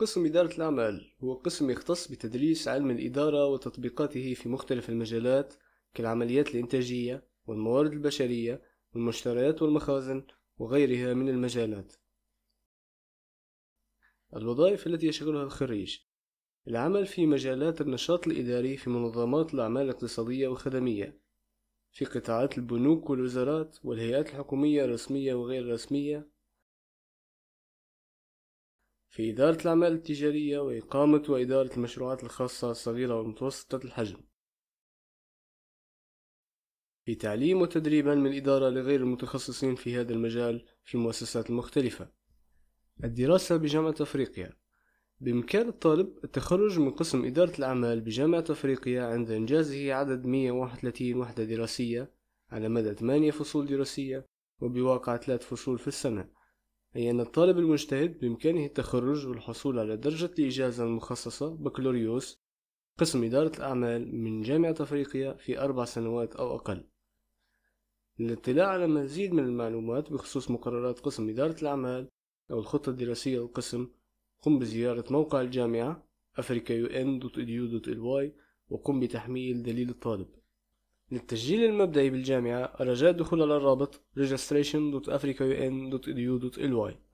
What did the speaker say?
قسم إدارة الأعمال هو قسم يختص بتدريس علم الإدارة وتطبيقاته في مختلف المجالات كالعمليات الإنتاجية والموارد البشرية والمشتريات والمخازن وغيرها من المجالات الوظائف التي يشغلها الخريج العمل في مجالات النشاط الإداري في منظمات الأعمال الاقتصادية والخدمية في قطاعات البنوك والوزارات والهيئات الحكومية الرسمية وغير الرسمية في إدارة الأعمال التجارية وإقامة وإدارة المشروعات الخاصة الصغيرة والمتوسطة الحجم في تعليم وتدريب علم الإدارة لغير المتخصصين في هذا المجال في المؤسسات المختلفة الدراسة بجامعة أفريقيا بإمكان الطالب التخرج من قسم إدارة الأعمال بجامعة أفريقيا عند إنجازه عدد 131 وحدة دراسية على مدى 8 فصول دراسية وبواقع 3 فصول في السنة أي أن الطالب المجتهد بإمكانه التخرج والحصول على درجة الإجازة المخصصة بكالوريوس قسم إدارة الأعمال من جامعة أفريقيا في أربع سنوات أو أقل للاطلاع على مزيد من المعلومات بخصوص مقررات قسم إدارة الأعمال أو الخطة الدراسية للقسم قم بزيارة موقع الجامعة africaun.edu.ly وقم بتحميل دليل الطالب للتسجيل المبدئي بالجامعة رجاء الدخول على الرابط registration.africaun.edu.ly